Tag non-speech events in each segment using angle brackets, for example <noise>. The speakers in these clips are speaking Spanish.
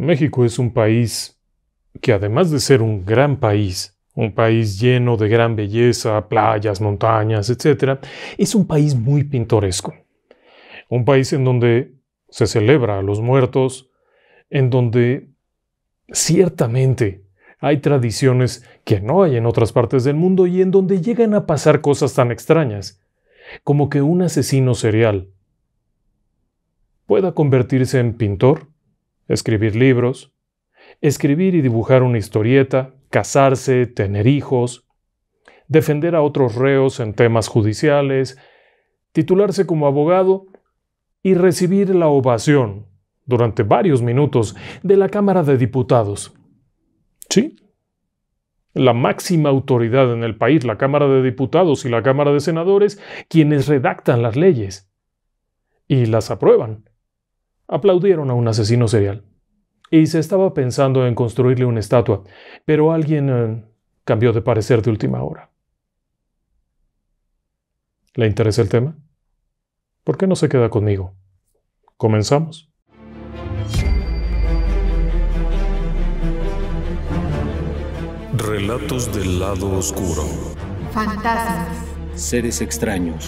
México es un país que además de ser un gran país, un país lleno de gran belleza, playas, montañas, etc., es un país muy pintoresco. Un país en donde se celebra a los muertos, en donde ciertamente hay tradiciones que no hay en otras partes del mundo y en donde llegan a pasar cosas tan extrañas, como que un asesino serial pueda convertirse en pintor escribir libros, escribir y dibujar una historieta, casarse, tener hijos, defender a otros reos en temas judiciales, titularse como abogado y recibir la ovación durante varios minutos de la Cámara de Diputados. Sí, la máxima autoridad en el país, la Cámara de Diputados y la Cámara de Senadores, quienes redactan las leyes y las aprueban aplaudieron a un asesino serial. Y se estaba pensando en construirle una estatua, pero alguien eh, cambió de parecer de última hora. ¿Le interesa el tema? ¿Por qué no se queda conmigo? Comenzamos. Relatos del lado oscuro. Fantasmas. Seres extraños.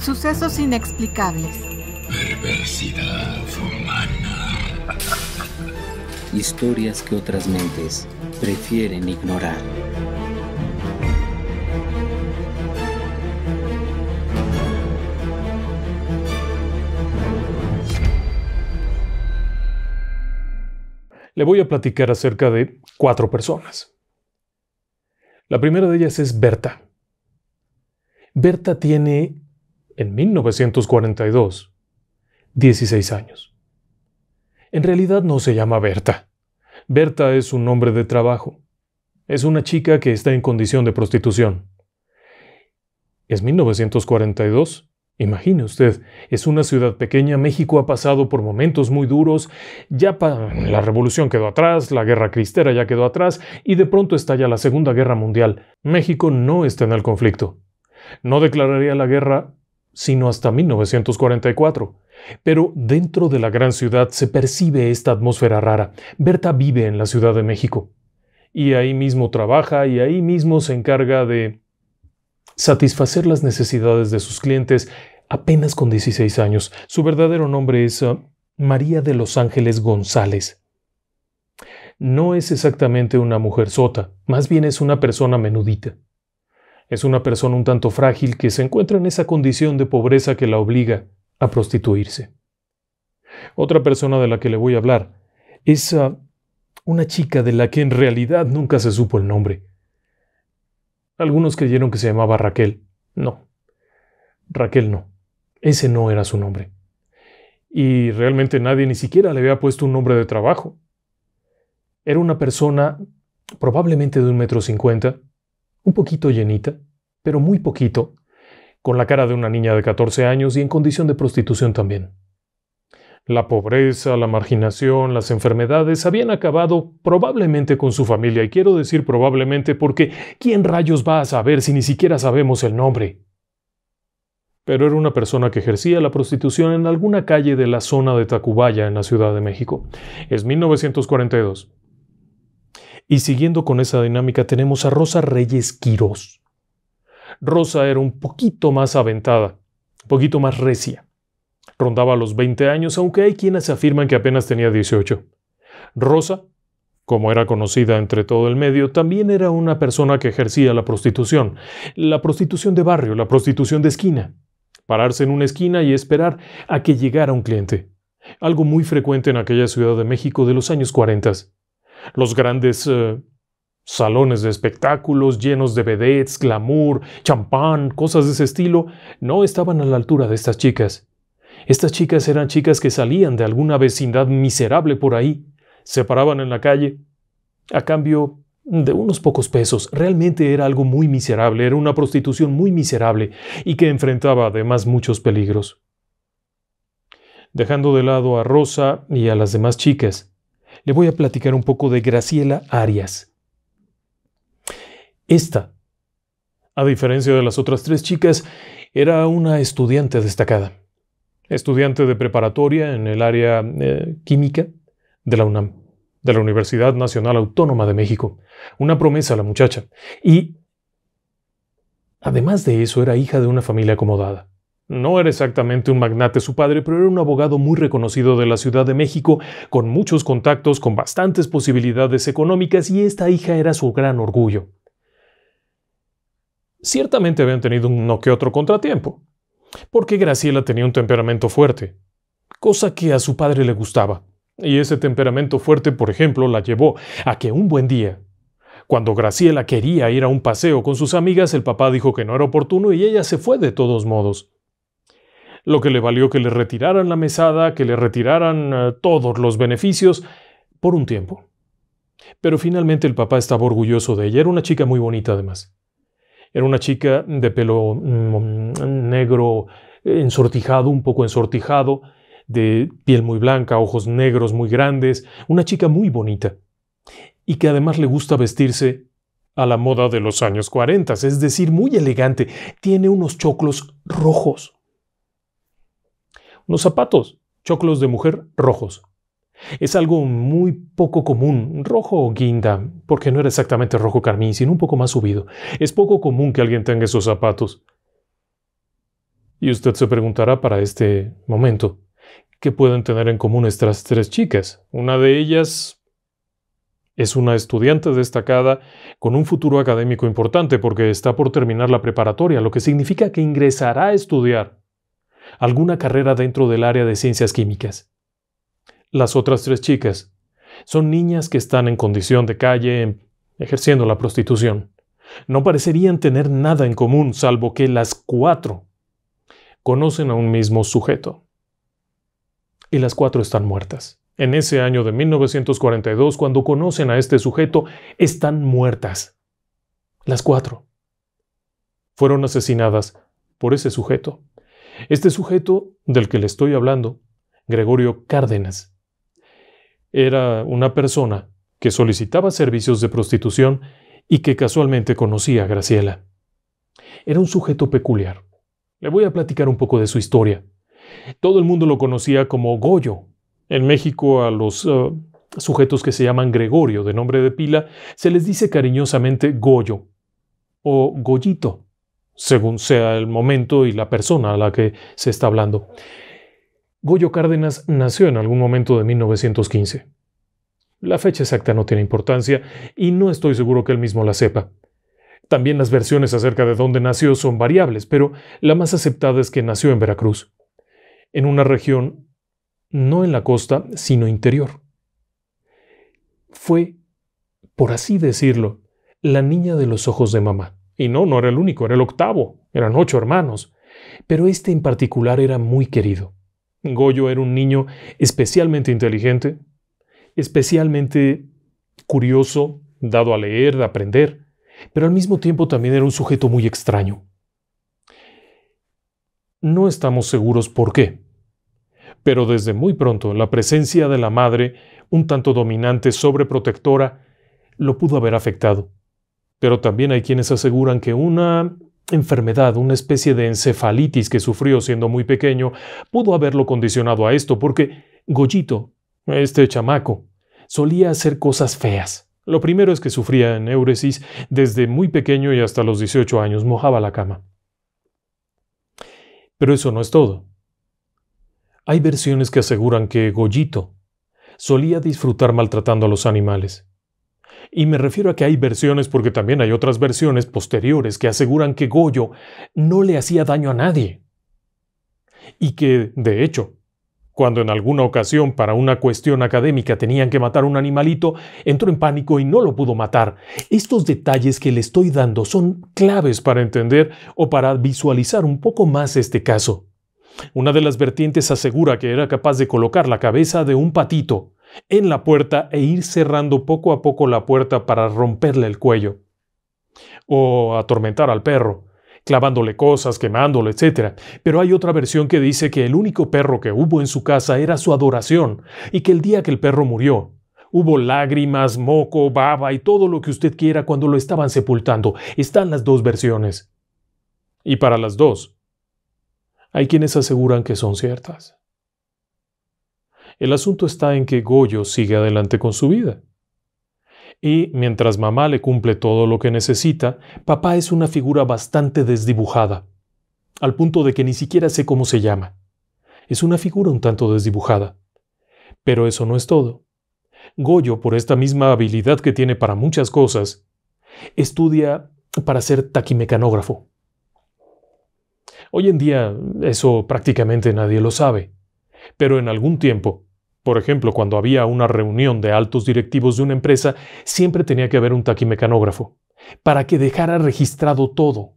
Sucesos inexplicables perversidad humana. Historias que otras mentes prefieren ignorar. Le voy a platicar acerca de cuatro personas. La primera de ellas es Berta. Berta tiene, en 1942, 16 años. En realidad no se llama Berta. Berta es un nombre de trabajo. Es una chica que está en condición de prostitución. Es 1942. Imagine usted, es una ciudad pequeña, México ha pasado por momentos muy duros, ya la revolución quedó atrás, la guerra cristera ya quedó atrás y de pronto estalla la Segunda Guerra Mundial. México no está en el conflicto. No declararía la guerra sino hasta 1944, pero dentro de la gran ciudad se percibe esta atmósfera rara. Berta vive en la Ciudad de México. Y ahí mismo trabaja y ahí mismo se encarga de satisfacer las necesidades de sus clientes apenas con 16 años. Su verdadero nombre es ah, María de los Ángeles González. No es exactamente una mujer sota, más bien es una persona menudita. Es una persona un tanto frágil que se encuentra en esa condición de pobreza que la obliga a prostituirse. Otra persona de la que le voy a hablar es ah, una chica de la que en realidad nunca se supo el nombre. Algunos creyeron que se llamaba Raquel. No, Raquel no. Ese no era su nombre. Y realmente nadie ni siquiera le había puesto un nombre de trabajo. Era una persona probablemente de un metro cincuenta, un poquito llenita, pero muy poquito, con la cara de una niña de 14 años y en condición de prostitución también. La pobreza, la marginación, las enfermedades habían acabado probablemente con su familia, y quiero decir probablemente porque ¿quién rayos va a saber si ni siquiera sabemos el nombre? Pero era una persona que ejercía la prostitución en alguna calle de la zona de Tacubaya, en la Ciudad de México. Es 1942. Y siguiendo con esa dinámica tenemos a Rosa Reyes Quirós. Rosa era un poquito más aventada, un poquito más recia. Rondaba los 20 años, aunque hay quienes afirman que apenas tenía 18. Rosa, como era conocida entre todo el medio, también era una persona que ejercía la prostitución, la prostitución de barrio, la prostitución de esquina, pararse en una esquina y esperar a que llegara un cliente, algo muy frecuente en aquella Ciudad de México de los años 40. Los grandes eh, Salones de espectáculos llenos de vedettes, glamour, champán, cosas de ese estilo, no estaban a la altura de estas chicas. Estas chicas eran chicas que salían de alguna vecindad miserable por ahí, se paraban en la calle, a cambio de unos pocos pesos. Realmente era algo muy miserable, era una prostitución muy miserable y que enfrentaba además muchos peligros. Dejando de lado a Rosa y a las demás chicas, le voy a platicar un poco de Graciela Arias. Esta, a diferencia de las otras tres chicas, era una estudiante destacada, estudiante de preparatoria en el área eh, química de la UNAM, de la Universidad Nacional Autónoma de México. Una promesa la muchacha. Y, además de eso, era hija de una familia acomodada. No era exactamente un magnate su padre, pero era un abogado muy reconocido de la Ciudad de México, con muchos contactos, con bastantes posibilidades económicas, y esta hija era su gran orgullo. Ciertamente habían tenido un no que otro contratiempo, porque Graciela tenía un temperamento fuerte, cosa que a su padre le gustaba. Y ese temperamento fuerte, por ejemplo, la llevó a que un buen día, cuando Graciela quería ir a un paseo con sus amigas, el papá dijo que no era oportuno y ella se fue de todos modos. Lo que le valió que le retiraran la mesada, que le retiraran eh, todos los beneficios, por un tiempo. Pero finalmente el papá estaba orgulloso de ella, era una chica muy bonita además. Era una chica de pelo mm, negro, ensortijado, un poco ensortijado, de piel muy blanca, ojos negros muy grandes, una chica muy bonita y que además le gusta vestirse a la moda de los años 40, es decir, muy elegante. Tiene unos choclos rojos. Unos zapatos, choclos de mujer rojos. Es algo muy poco común, rojo guinda, porque no era exactamente rojo carmín, sino un poco más subido. Es poco común que alguien tenga esos zapatos. Y usted se preguntará para este momento, ¿qué pueden tener en común estas tres chicas? Una de ellas es una estudiante destacada con un futuro académico importante porque está por terminar la preparatoria, lo que significa que ingresará a estudiar alguna carrera dentro del área de ciencias químicas las otras tres chicas son niñas que están en condición de calle, ejerciendo la prostitución. No parecerían tener nada en común, salvo que las cuatro conocen a un mismo sujeto. Y las cuatro están muertas. En ese año de 1942, cuando conocen a este sujeto, están muertas. Las cuatro. Fueron asesinadas por ese sujeto. Este sujeto del que le estoy hablando, Gregorio Cárdenas, era una persona que solicitaba servicios de prostitución y que casualmente conocía a Graciela. Era un sujeto peculiar. Le voy a platicar un poco de su historia. Todo el mundo lo conocía como Goyo. En México a los eh, sujetos que se llaman Gregorio, de nombre de pila, se les dice cariñosamente Goyo o Goyito, según sea el momento y la persona a la que se está hablando. Goyo Cárdenas nació en algún momento de 1915. La fecha exacta no tiene importancia y no estoy seguro que él mismo la sepa. También las versiones acerca de dónde nació son variables, pero la más aceptada es que nació en Veracruz, en una región no en la costa, sino interior. Fue, por así decirlo, la niña de los ojos de mamá. Y no, no era el único, era el octavo, eran ocho hermanos, pero este en particular era muy querido. Goyo era un niño especialmente inteligente, especialmente curioso, dado a leer, a aprender, pero al mismo tiempo también era un sujeto muy extraño. No estamos seguros por qué, pero desde muy pronto la presencia de la madre, un tanto dominante, sobreprotectora, lo pudo haber afectado. Pero también hay quienes aseguran que una enfermedad, una especie de encefalitis que sufrió siendo muy pequeño, pudo haberlo condicionado a esto, porque Gollito, este chamaco, solía hacer cosas feas. Lo primero es que sufría neuresis desde muy pequeño y hasta los 18 años, mojaba la cama. Pero eso no es todo. Hay versiones que aseguran que Gollito solía disfrutar maltratando a los animales. Y me refiero a que hay versiones porque también hay otras versiones posteriores que aseguran que Goyo no le hacía daño a nadie. Y que, de hecho, cuando en alguna ocasión para una cuestión académica tenían que matar un animalito, entró en pánico y no lo pudo matar. Estos detalles que le estoy dando son claves para entender o para visualizar un poco más este caso. Una de las vertientes asegura que era capaz de colocar la cabeza de un patito en la puerta e ir cerrando poco a poco la puerta para romperle el cuello. O atormentar al perro, clavándole cosas, quemándolo, etc. Pero hay otra versión que dice que el único perro que hubo en su casa era su adoración, y que el día que el perro murió, hubo lágrimas, moco, baba y todo lo que usted quiera cuando lo estaban sepultando. Están las dos versiones. Y para las dos, hay quienes aseguran que son ciertas. El asunto está en que Goyo sigue adelante con su vida. Y mientras mamá le cumple todo lo que necesita, papá es una figura bastante desdibujada, al punto de que ni siquiera sé cómo se llama. Es una figura un tanto desdibujada. Pero eso no es todo. Goyo, por esta misma habilidad que tiene para muchas cosas, estudia para ser taquimecanógrafo. Hoy en día eso prácticamente nadie lo sabe. Pero en algún tiempo, por ejemplo, cuando había una reunión de altos directivos de una empresa, siempre tenía que haber un taquimecanógrafo, para que dejara registrado todo.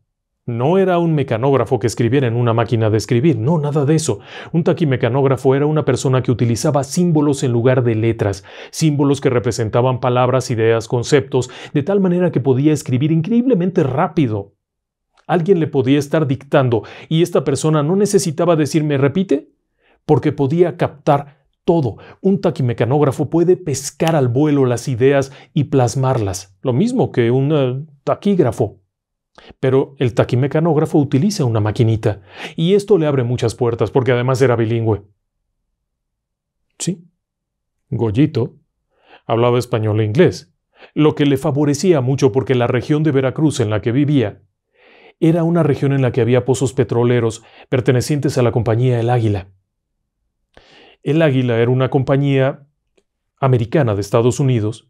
No era un mecanógrafo que escribiera en una máquina de escribir, no, nada de eso. Un taquimecanógrafo era una persona que utilizaba símbolos en lugar de letras, símbolos que representaban palabras, ideas, conceptos, de tal manera que podía escribir increíblemente rápido. Alguien le podía estar dictando y esta persona no necesitaba decirme repite, porque podía captar todo. Un taquimecanógrafo puede pescar al vuelo las ideas y plasmarlas, lo mismo que un eh, taquígrafo. Pero el taquimecanógrafo utiliza una maquinita, y esto le abre muchas puertas porque además era bilingüe. Sí, Goyito hablaba español e inglés, lo que le favorecía mucho porque la región de Veracruz en la que vivía era una región en la que había pozos petroleros pertenecientes a la compañía El Águila. El Águila era una compañía americana de Estados Unidos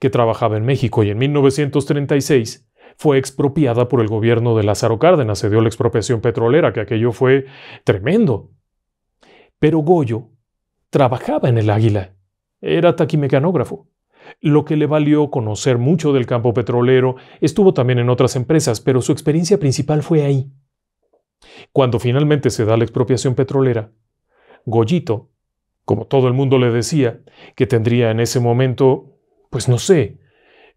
que trabajaba en México y en 1936 fue expropiada por el gobierno de Lázaro Cárdenas. Se dio la expropiación petrolera, que aquello fue tremendo. Pero Goyo trabajaba en el Águila. Era taquimecanógrafo lo que le valió conocer mucho del campo petrolero, estuvo también en otras empresas, pero su experiencia principal fue ahí. Cuando finalmente se da la expropiación petrolera, Goyito como todo el mundo le decía, que tendría en ese momento, pues no sé,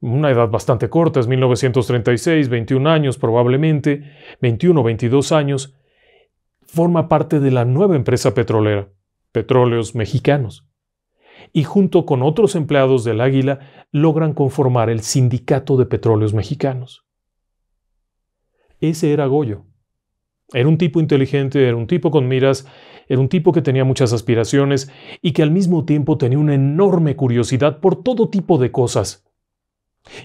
una edad bastante corta, es 1936, 21 años probablemente, 21 o 22 años, forma parte de la nueva empresa petrolera, Petróleos Mexicanos. Y junto con otros empleados del Águila logran conformar el Sindicato de Petróleos Mexicanos. Ese era Goyo. Era un tipo inteligente, era un tipo con miras, era un tipo que tenía muchas aspiraciones y que al mismo tiempo tenía una enorme curiosidad por todo tipo de cosas.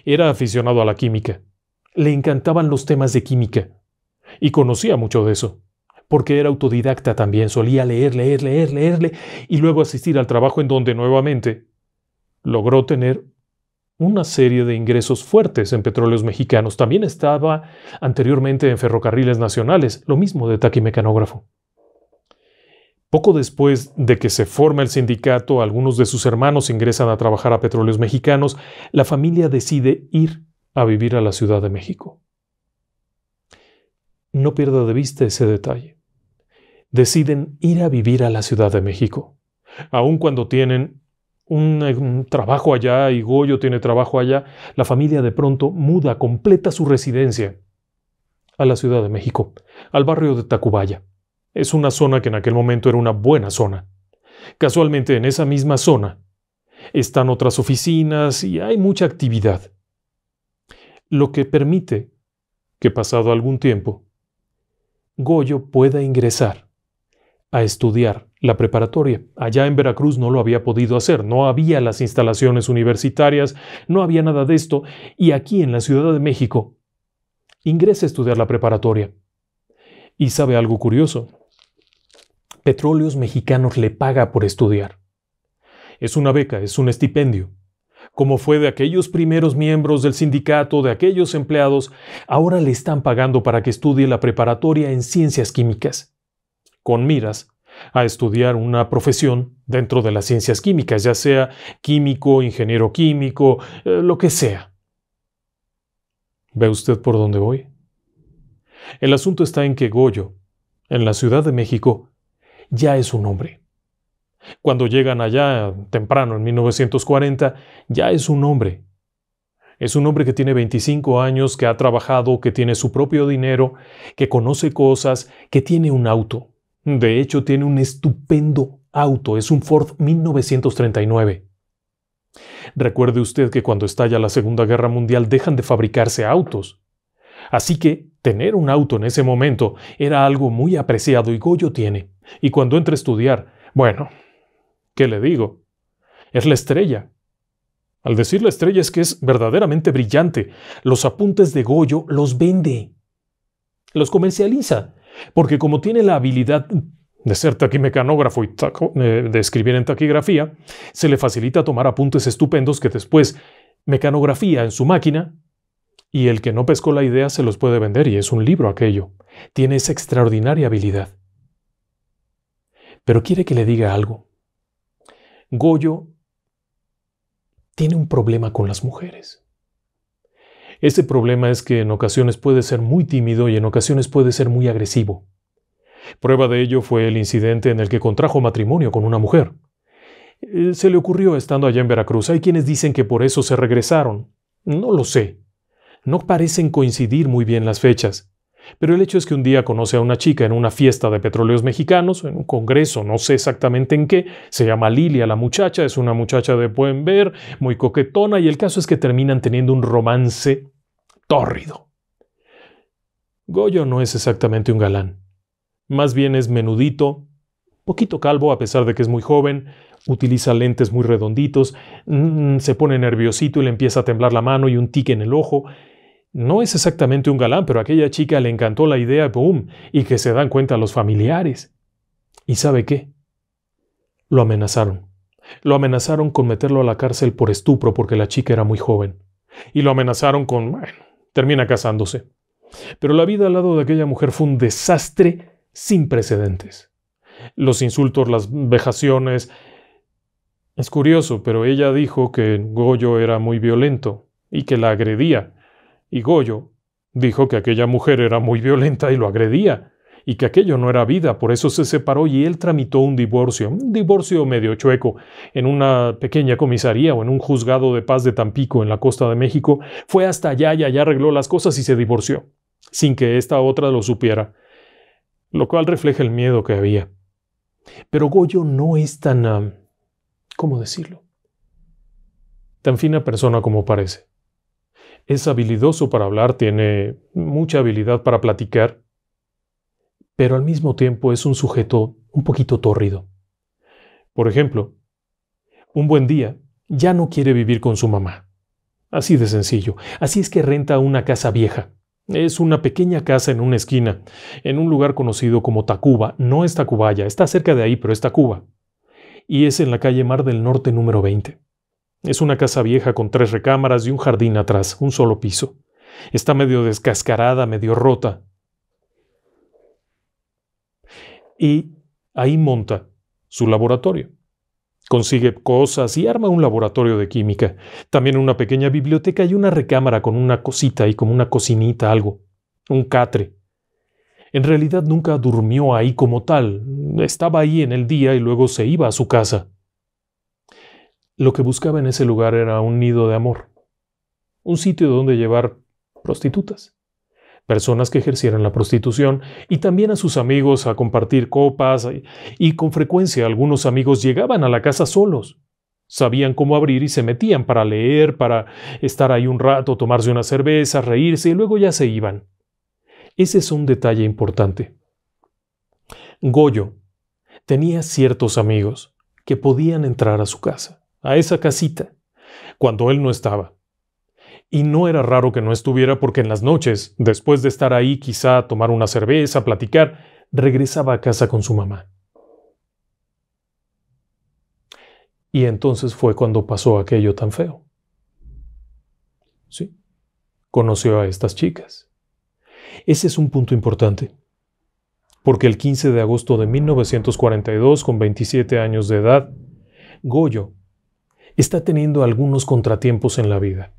Era aficionado a la química. Le encantaban los temas de química. Y conocía mucho de eso. Porque era autodidacta también, solía leer, leer, leer, leerle y luego asistir al trabajo en donde nuevamente logró tener una serie de ingresos fuertes en petróleos mexicanos. También estaba anteriormente en ferrocarriles nacionales, lo mismo de taquimecanógrafo. Poco después de que se forma el sindicato, algunos de sus hermanos ingresan a trabajar a Petróleos Mexicanos, la familia decide ir a vivir a la Ciudad de México. No pierda de vista ese detalle. Deciden ir a vivir a la Ciudad de México, aun cuando tienen un, un trabajo allá y Goyo tiene trabajo allá, la familia de pronto muda, completa su residencia a la Ciudad de México, al barrio de Tacubaya. Es una zona que en aquel momento era una buena zona. Casualmente en esa misma zona están otras oficinas y hay mucha actividad. Lo que permite que pasado algún tiempo, Goyo pueda ingresar a estudiar la preparatoria. Allá en Veracruz no lo había podido hacer, no había las instalaciones universitarias, no había nada de esto, y aquí en la Ciudad de México ingresa a estudiar la preparatoria. Y sabe algo curioso, Petróleos Mexicanos le paga por estudiar. Es una beca, es un estipendio. Como fue de aquellos primeros miembros del sindicato, de aquellos empleados, ahora le están pagando para que estudie la preparatoria en ciencias químicas, con miras a estudiar una profesión dentro de las ciencias químicas, ya sea químico, ingeniero químico, eh, lo que sea. ¿Ve usted por dónde voy? El asunto está en que Goyo, en la Ciudad de México, ya es un hombre. Cuando llegan allá temprano, en 1940, ya es un hombre. Es un hombre que tiene 25 años, que ha trabajado, que tiene su propio dinero, que conoce cosas, que tiene un auto. De hecho, tiene un estupendo auto, es un Ford 1939. Recuerde usted que cuando estalla la Segunda Guerra Mundial dejan de fabricarse autos. Así que tener un auto en ese momento era algo muy apreciado y Goyo tiene. Y cuando entra a estudiar, bueno, ¿qué le digo? Es la estrella. Al decir la estrella es que es verdaderamente brillante. Los apuntes de Goyo los vende, los comercializa, porque como tiene la habilidad de ser taquimecanógrafo y eh, de escribir en taquigrafía, se le facilita tomar apuntes estupendos que después mecanografía en su máquina y el que no pescó la idea se los puede vender y es un libro aquello. Tiene esa extraordinaria habilidad. Pero quiere que le diga algo. Goyo tiene un problema con las mujeres. Ese problema es que en ocasiones puede ser muy tímido y en ocasiones puede ser muy agresivo. Prueba de ello fue el incidente en el que contrajo matrimonio con una mujer. Eh, se le ocurrió estando allá en Veracruz. Hay quienes dicen que por eso se regresaron. No lo sé. No parecen coincidir muy bien las fechas. Pero el hecho es que un día conoce a una chica en una fiesta de petróleos mexicanos, en un congreso, no sé exactamente en qué, se llama Lilia la muchacha, es una muchacha de buen ver, muy coquetona, y el caso es que terminan teniendo un romance tórrido. Goyo no es exactamente un galán. Más bien es menudito, poquito calvo a pesar de que es muy joven, utiliza lentes muy redonditos, mm, se pone nerviosito y le empieza a temblar la mano y un tique en el ojo, no es exactamente un galán, pero a aquella chica le encantó la idea, boom, y que se dan cuenta los familiares. ¿Y sabe qué? Lo amenazaron. Lo amenazaron con meterlo a la cárcel por estupro porque la chica era muy joven. Y lo amenazaron con, termina casándose. Pero la vida al lado de aquella mujer fue un desastre sin precedentes. Los insultos, las vejaciones. Es curioso, pero ella dijo que Goyo era muy violento y que la agredía y Goyo dijo que aquella mujer era muy violenta y lo agredía, y que aquello no era vida, por eso se separó y él tramitó un divorcio, un divorcio medio chueco, en una pequeña comisaría o en un juzgado de paz de Tampico en la costa de México, fue hasta allá y allá arregló las cosas y se divorció, sin que esta otra lo supiera, lo cual refleja el miedo que había. Pero Goyo no es tan... Ah, ¿Cómo decirlo? Tan fina persona como parece es habilidoso para hablar, tiene mucha habilidad para platicar, pero al mismo tiempo es un sujeto un poquito tórrido. Por ejemplo, un buen día ya no quiere vivir con su mamá. Así de sencillo. Así es que renta una casa vieja. Es una pequeña casa en una esquina, en un lugar conocido como Tacuba. No es Tacubaya, está cerca de ahí, pero es Tacuba. Y es en la calle Mar del Norte número 20. Es una casa vieja con tres recámaras y un jardín atrás, un solo piso. Está medio descascarada, medio rota. Y ahí monta su laboratorio. Consigue cosas y arma un laboratorio de química. También una pequeña biblioteca y una recámara con una cosita y como una cocinita, algo. Un catre. En realidad nunca durmió ahí como tal. Estaba ahí en el día y luego se iba a su casa. Lo que buscaba en ese lugar era un nido de amor, un sitio donde llevar prostitutas, personas que ejercieran la prostitución y también a sus amigos a compartir copas y con frecuencia algunos amigos llegaban a la casa solos. Sabían cómo abrir y se metían para leer, para estar ahí un rato, tomarse una cerveza, reírse y luego ya se iban. Ese es un detalle importante. Goyo tenía ciertos amigos que podían entrar a su casa a esa casita, cuando él no estaba. Y no era raro que no estuviera porque en las noches, después de estar ahí quizá a tomar una cerveza, a platicar, regresaba a casa con su mamá. Y entonces fue cuando pasó aquello tan feo. Sí, conoció a estas chicas. Ese es un punto importante, porque el 15 de agosto de 1942, con 27 años de edad, Goyo está teniendo algunos contratiempos en la vida.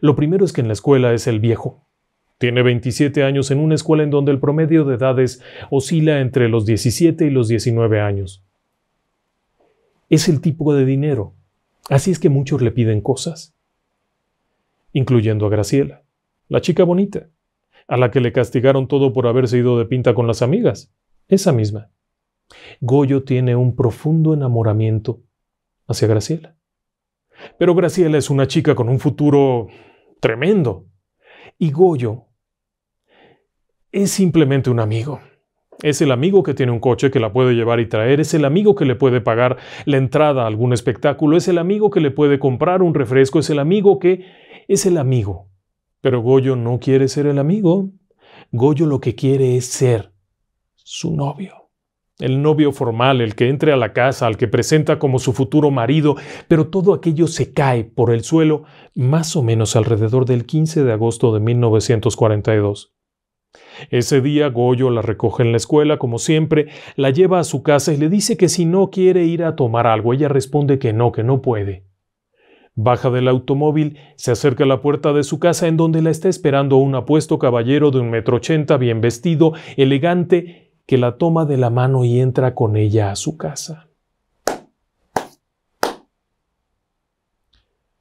Lo primero es que en la escuela es el viejo. Tiene 27 años en una escuela en donde el promedio de edades oscila entre los 17 y los 19 años. Es el tipo de dinero, así es que muchos le piden cosas, incluyendo a Graciela, la chica bonita, a la que le castigaron todo por haberse ido de pinta con las amigas, esa misma. Goyo tiene un profundo enamoramiento hacia Graciela. Pero Graciela es una chica con un futuro tremendo. Y Goyo es simplemente un amigo. Es el amigo que tiene un coche que la puede llevar y traer, es el amigo que le puede pagar la entrada a algún espectáculo, es el amigo que le puede comprar un refresco, es el amigo que es el amigo. Pero Goyo no quiere ser el amigo. Goyo lo que quiere es ser su novio el novio formal, el que entre a la casa, al que presenta como su futuro marido, pero todo aquello se cae por el suelo más o menos alrededor del 15 de agosto de 1942. Ese día Goyo la recoge en la escuela, como siempre, la lleva a su casa y le dice que si no quiere ir a tomar algo, ella responde que no, que no puede. Baja del automóvil, se acerca a la puerta de su casa en donde la está esperando un apuesto caballero de un metro ochenta, bien vestido, elegante que la toma de la mano y entra con ella a su casa.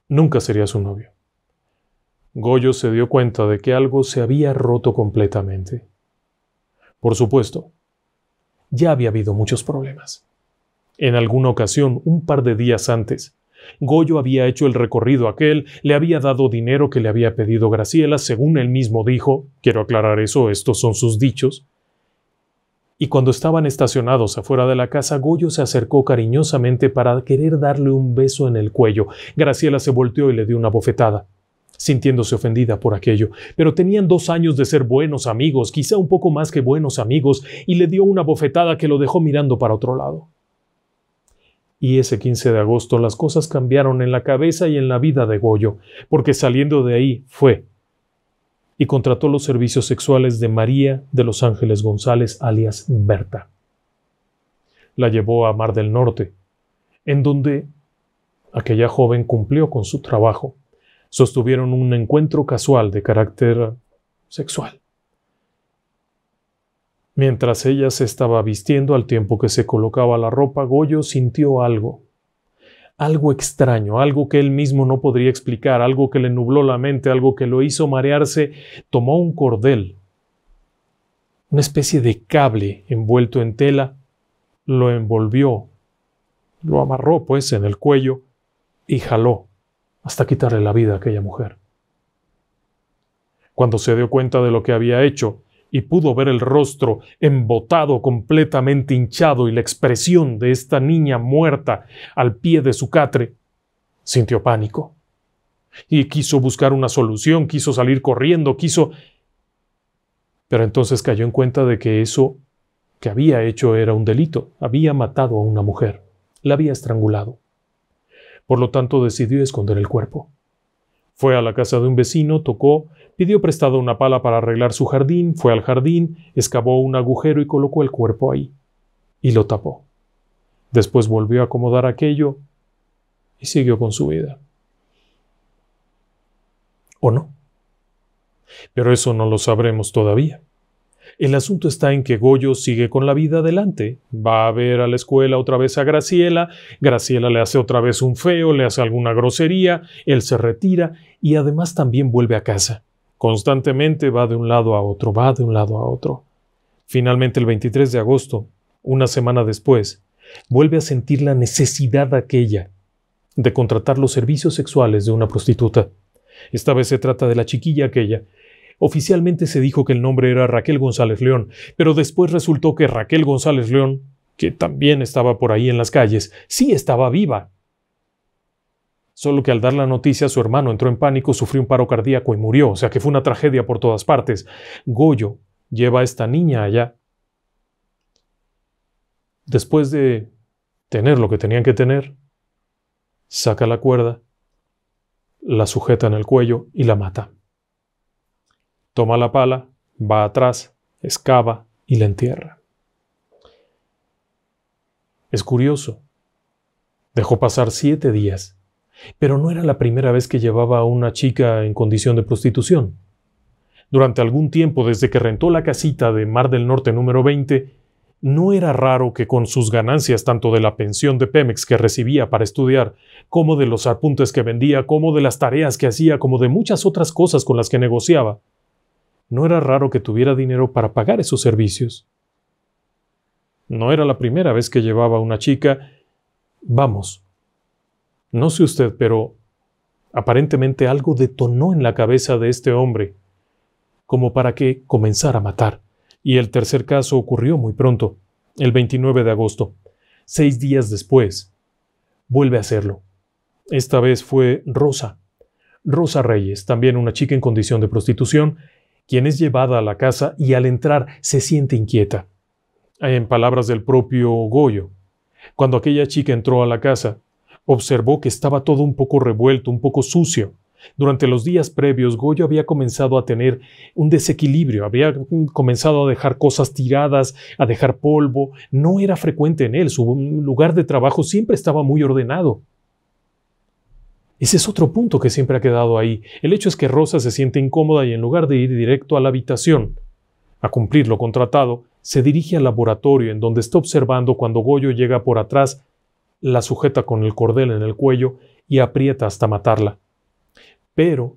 Nunca sería su novio. Goyo se dio cuenta de que algo se había roto completamente. Por supuesto, ya había habido muchos problemas. En alguna ocasión, un par de días antes, Goyo había hecho el recorrido aquel, le había dado dinero que le había pedido Graciela, según él mismo dijo, quiero aclarar eso, estos son sus dichos, y cuando estaban estacionados afuera de la casa, Goyo se acercó cariñosamente para querer darle un beso en el cuello. Graciela se volteó y le dio una bofetada, sintiéndose ofendida por aquello. Pero tenían dos años de ser buenos amigos, quizá un poco más que buenos amigos, y le dio una bofetada que lo dejó mirando para otro lado. Y ese 15 de agosto las cosas cambiaron en la cabeza y en la vida de Goyo, porque saliendo de ahí fue y contrató los servicios sexuales de María de Los Ángeles González, alias Berta. La llevó a Mar del Norte, en donde aquella joven cumplió con su trabajo. Sostuvieron un encuentro casual de carácter sexual. Mientras ella se estaba vistiendo al tiempo que se colocaba la ropa, Goyo sintió algo algo extraño, algo que él mismo no podría explicar, algo que le nubló la mente, algo que lo hizo marearse, tomó un cordel, una especie de cable envuelto en tela, lo envolvió, lo amarró pues en el cuello y jaló hasta quitarle la vida a aquella mujer. Cuando se dio cuenta de lo que había hecho, y pudo ver el rostro embotado, completamente hinchado y la expresión de esta niña muerta al pie de su catre, sintió pánico. Y quiso buscar una solución, quiso salir corriendo, quiso... Pero entonces cayó en cuenta de que eso que había hecho era un delito, había matado a una mujer, la había estrangulado. Por lo tanto decidió esconder el cuerpo. Fue a la casa de un vecino, tocó, pidió prestado una pala para arreglar su jardín, fue al jardín, excavó un agujero y colocó el cuerpo ahí. Y lo tapó. Después volvió a acomodar aquello y siguió con su vida. ¿O no? Pero eso no lo sabremos todavía. El asunto está en que Goyo sigue con la vida adelante. Va a ver a la escuela otra vez a Graciela, Graciela le hace otra vez un feo, le hace alguna grosería, él se retira y además también vuelve a casa. Constantemente va de un lado a otro, va de un lado a otro. Finalmente el 23 de agosto, una semana después, vuelve a sentir la necesidad aquella de contratar los servicios sexuales de una prostituta. Esta vez se trata de la chiquilla aquella Oficialmente se dijo que el nombre era Raquel González León, pero después resultó que Raquel González León, que también estaba por ahí en las calles, sí estaba viva. Solo que al dar la noticia su hermano entró en pánico, sufrió un paro cardíaco y murió, o sea que fue una tragedia por todas partes. Goyo lleva a esta niña allá. Después de tener lo que tenían que tener, saca la cuerda, la sujeta en el cuello y la mata toma la pala, va atrás, excava y la entierra. Es curioso. Dejó pasar siete días, pero no era la primera vez que llevaba a una chica en condición de prostitución. Durante algún tiempo, desde que rentó la casita de Mar del Norte número 20, no era raro que con sus ganancias tanto de la pensión de Pemex que recibía para estudiar, como de los apuntes que vendía, como de las tareas que hacía, como de muchas otras cosas con las que negociaba, no era raro que tuviera dinero para pagar esos servicios. No era la primera vez que llevaba a una chica. Vamos. No sé usted, pero aparentemente algo detonó en la cabeza de este hombre, como para que comenzara a matar. Y el tercer caso ocurrió muy pronto, el 29 de agosto. Seis días después, vuelve a hacerlo. Esta vez fue Rosa. Rosa Reyes, también una chica en condición de prostitución, quien es llevada a la casa y al entrar se siente inquieta. En palabras del propio Goyo, cuando aquella chica entró a la casa, observó que estaba todo un poco revuelto, un poco sucio. Durante los días previos, Goyo había comenzado a tener un desequilibrio, había comenzado a dejar cosas tiradas, a dejar polvo. No era frecuente en él, su lugar de trabajo siempre estaba muy ordenado. Ese es otro punto que siempre ha quedado ahí. El hecho es que Rosa se siente incómoda y en lugar de ir directo a la habitación a cumplir lo contratado, se dirige al laboratorio en donde está observando cuando Goyo llega por atrás, la sujeta con el cordel en el cuello y aprieta hasta matarla. Pero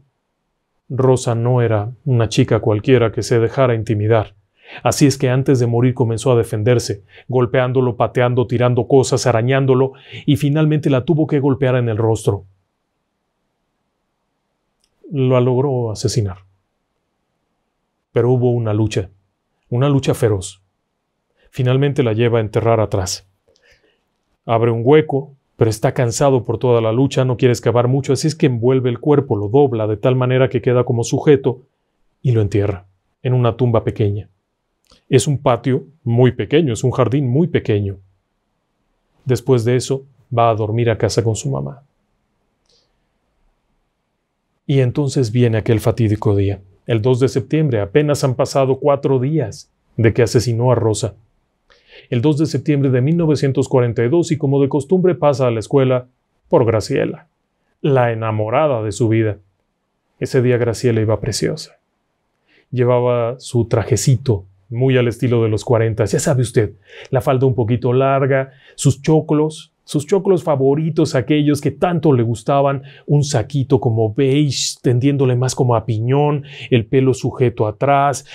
Rosa no era una chica cualquiera que se dejara intimidar. Así es que antes de morir comenzó a defenderse, golpeándolo, pateando, tirando cosas, arañándolo, y finalmente la tuvo que golpear en el rostro. Lo logró asesinar. Pero hubo una lucha, una lucha feroz. Finalmente la lleva a enterrar atrás. Abre un hueco, pero está cansado por toda la lucha, no quiere excavar mucho, así es que envuelve el cuerpo, lo dobla de tal manera que queda como sujeto y lo entierra en una tumba pequeña. Es un patio muy pequeño, es un jardín muy pequeño. Después de eso, va a dormir a casa con su mamá. Y entonces viene aquel fatídico día, el 2 de septiembre, apenas han pasado cuatro días de que asesinó a Rosa. El 2 de septiembre de 1942 y como de costumbre pasa a la escuela por Graciela, la enamorada de su vida. Ese día Graciela iba preciosa. Llevaba su trajecito muy al estilo de los 40, ya sabe usted, la falda un poquito larga, sus choclos, sus choclos favoritos, aquellos que tanto le gustaban, un saquito como beige, tendiéndole más como a piñón, el pelo sujeto atrás,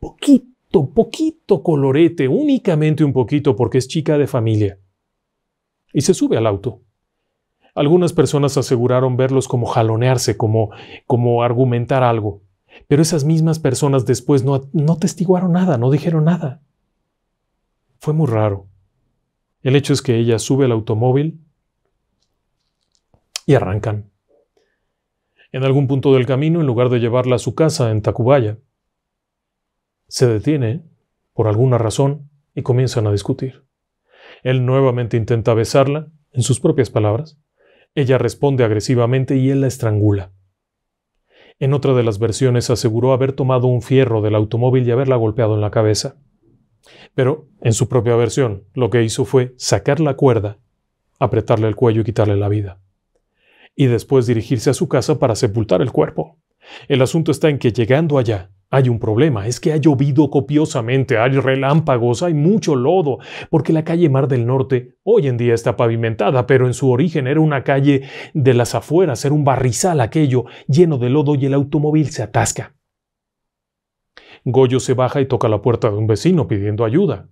poquito, poquito colorete, únicamente un poquito porque es chica de familia. Y se sube al auto. Algunas personas aseguraron verlos como jalonearse, como, como argumentar algo. Pero esas mismas personas después no, no testiguaron nada, no dijeron nada. Fue muy raro. El hecho es que ella sube el automóvil y arrancan. En algún punto del camino, en lugar de llevarla a su casa en Tacubaya, se detiene por alguna razón y comienzan a discutir. Él nuevamente intenta besarla, en sus propias palabras. Ella responde agresivamente y él la estrangula. En otra de las versiones aseguró haber tomado un fierro del automóvil y haberla golpeado en la cabeza. Pero en su propia versión, lo que hizo fue sacar la cuerda, apretarle el cuello y quitarle la vida. Y después dirigirse a su casa para sepultar el cuerpo. El asunto está en que llegando allá, hay un problema, es que ha llovido copiosamente, hay relámpagos, hay mucho lodo, porque la calle Mar del Norte hoy en día está pavimentada, pero en su origen era una calle de las afueras, era un barrizal aquello, lleno de lodo y el automóvil se atasca. Goyo se baja y toca la puerta de un vecino pidiendo ayuda.